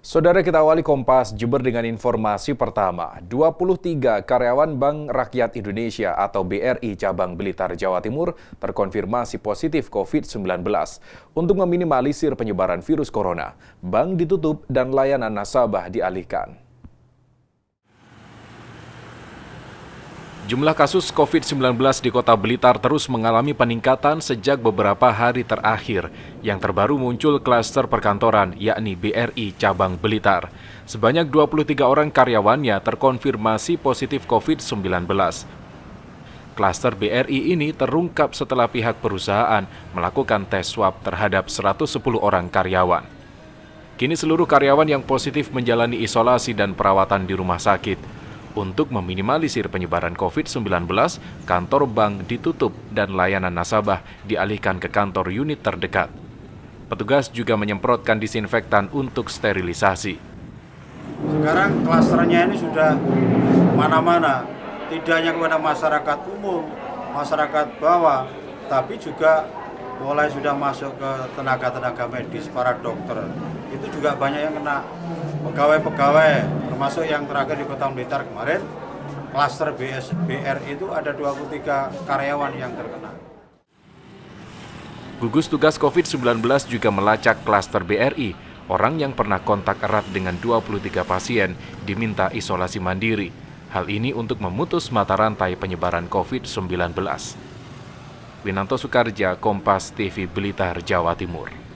Saudara kita awali Kompas Jember dengan informasi pertama. 23 karyawan Bank Rakyat Indonesia atau BRI Cabang Blitar Jawa Timur terkonfirmasi positif COVID-19. Untuk meminimalisir penyebaran virus corona, bank ditutup dan layanan nasabah dialihkan. Jumlah kasus COVID-19 di kota Blitar terus mengalami peningkatan sejak beberapa hari terakhir. Yang terbaru muncul klaster perkantoran, yakni BRI Cabang Blitar. Sebanyak 23 orang karyawannya terkonfirmasi positif COVID-19. Klaster BRI ini terungkap setelah pihak perusahaan melakukan tes swab terhadap 110 orang karyawan. Kini seluruh karyawan yang positif menjalani isolasi dan perawatan di rumah sakit. Untuk meminimalisir penyebaran COVID-19, kantor bank ditutup dan layanan nasabah dialihkan ke kantor unit terdekat. Petugas juga menyemprotkan disinfektan untuk sterilisasi. Sekarang klasternya ini sudah mana-mana, tidak hanya kepada masyarakat umum, masyarakat bawah, tapi juga mulai sudah masuk ke tenaga-tenaga medis, para dokter. Itu juga banyak yang kena pegawai-pegawai termasuk yang terakhir di Kota Blitar kemarin klaster BSBR itu ada 23 karyawan yang terkena. Gugus tugas COVID-19 juga melacak klaster BRI. Orang yang pernah kontak erat dengan 23 pasien diminta isolasi mandiri. Hal ini untuk memutus mata rantai penyebaran COVID-19. Winanto Sukarja, Kompas TV Blitar, Jawa Timur.